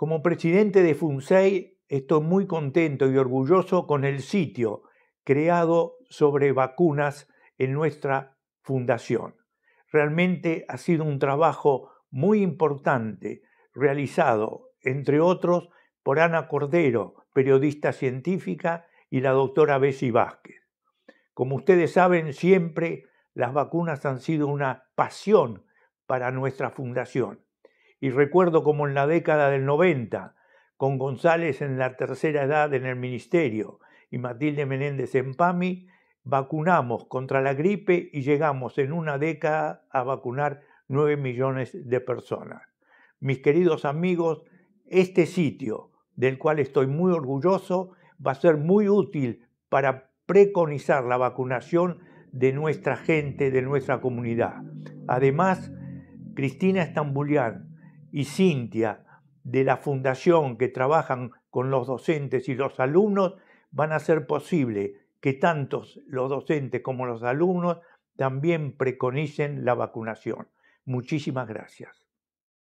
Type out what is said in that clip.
Como presidente de FUNSEI estoy muy contento y orgulloso con el sitio creado sobre vacunas en nuestra fundación. Realmente ha sido un trabajo muy importante realizado, entre otros, por Ana Cordero, periodista científica, y la doctora Bessie Vázquez. Como ustedes saben, siempre las vacunas han sido una pasión para nuestra fundación y recuerdo como en la década del 90, con González en la tercera edad en el ministerio y Matilde Menéndez en PAMI, vacunamos contra la gripe y llegamos en una década a vacunar 9 millones de personas. Mis queridos amigos, este sitio, del cual estoy muy orgulloso, va a ser muy útil para preconizar la vacunación de nuestra gente, de nuestra comunidad. Además, Cristina Estambulian, y Cintia de la fundación que trabajan con los docentes y los alumnos van a hacer posible que tantos los docentes como los alumnos también preconicen la vacunación. Muchísimas gracias.